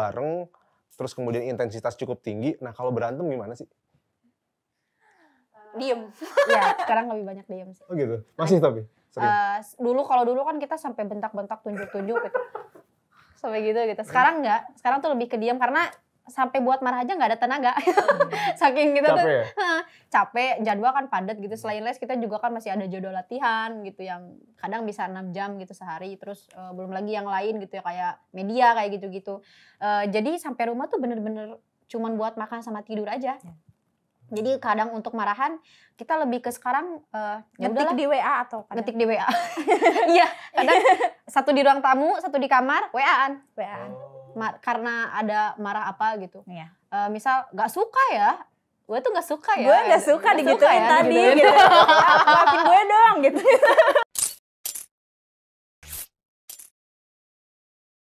bareng terus kemudian intensitas cukup tinggi. Nah, kalau berantem gimana sih? Diem. ya, sekarang lebih banyak diem sih. Oh gitu. Masih tapi. Uh, dulu kalau dulu kan kita sampai bentak-bentak tunjuk-tunjuk gitu. Sampai gitu gitu. Sekarang enggak. Sekarang tuh lebih ke diem karena sampai buat marah aja nggak ada tenaga saking gitu capek tuh ya? capek jadwal kan padat gitu selain les kita juga kan masih ada jadwal latihan gitu yang kadang bisa enam jam gitu sehari terus uh, belum lagi yang lain gitu ya kayak media kayak gitu gitu uh, jadi sampai rumah tuh bener-bener cuman buat makan sama tidur aja ya. Jadi kadang untuk marahan kita lebih ke sekarang uh, ngetik di WA atau kadang? ngetik di WA. Iya, kadang satu di ruang tamu, satu di kamar, WA-an. Oh karena ada marah apa gitu. Iya. Uh, misal gak suka ya, gue tuh gak suka ya. Gue gak suka digituin ya, tadi. Gitu. gitu. gitu. gue